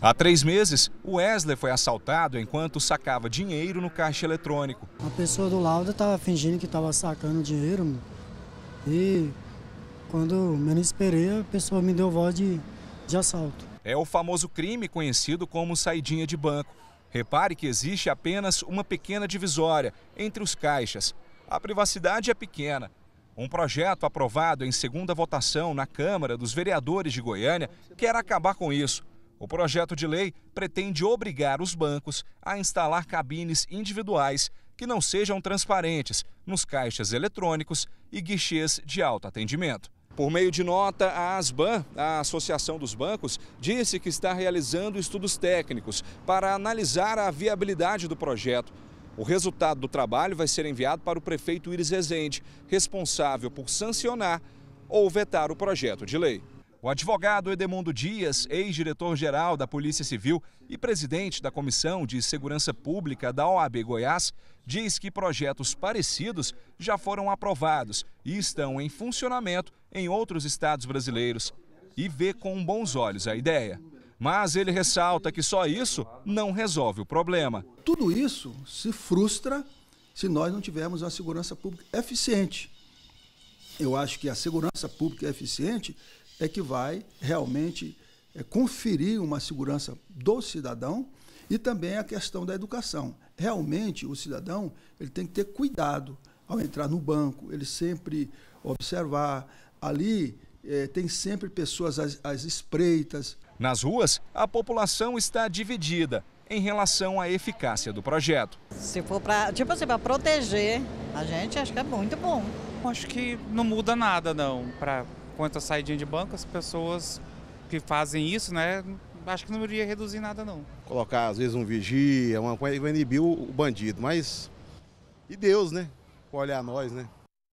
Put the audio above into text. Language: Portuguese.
Há três meses, o Wesley foi assaltado enquanto sacava dinheiro no caixa eletrônico. A pessoa do laudo estava fingindo que estava sacando dinheiro. E quando menos esperei, a pessoa me deu voz de, de assalto. É o famoso crime conhecido como saidinha de banco. Repare que existe apenas uma pequena divisória entre os caixas. A privacidade é pequena. Um projeto aprovado em segunda votação na Câmara dos Vereadores de Goiânia quer acabar com isso. O projeto de lei pretende obrigar os bancos a instalar cabines individuais que não sejam transparentes nos caixas eletrônicos e guichês de autoatendimento. Por meio de nota, a ASBAN, a Associação dos Bancos, disse que está realizando estudos técnicos para analisar a viabilidade do projeto. O resultado do trabalho vai ser enviado para o prefeito Iris Rezende, responsável por sancionar ou vetar o projeto de lei. O advogado Edemundo Dias, ex-diretor-geral da Polícia Civil e presidente da Comissão de Segurança Pública da OAB Goiás, diz que projetos parecidos já foram aprovados e estão em funcionamento em outros estados brasileiros e vê com bons olhos a ideia. Mas ele ressalta que só isso não resolve o problema. Tudo isso se frustra se nós não tivermos uma segurança pública eficiente. Eu acho que a segurança pública eficiente é que vai realmente é, conferir uma segurança do cidadão e também a questão da educação. Realmente, o cidadão ele tem que ter cuidado ao entrar no banco, ele sempre observar. Ali é, tem sempre pessoas às, às espreitas. Nas ruas, a população está dividida em relação à eficácia do projeto. Se for para, tipo assim, para proteger a gente, acho que é muito bom. Acho que não muda nada não para quanto a saída de banco, as pessoas que fazem isso, né? Acho que não iria reduzir nada, não. Colocar, às vezes, um vigia, uma coisa, vai inibir o bandido, mas. E Deus, né? Olhar nós, né?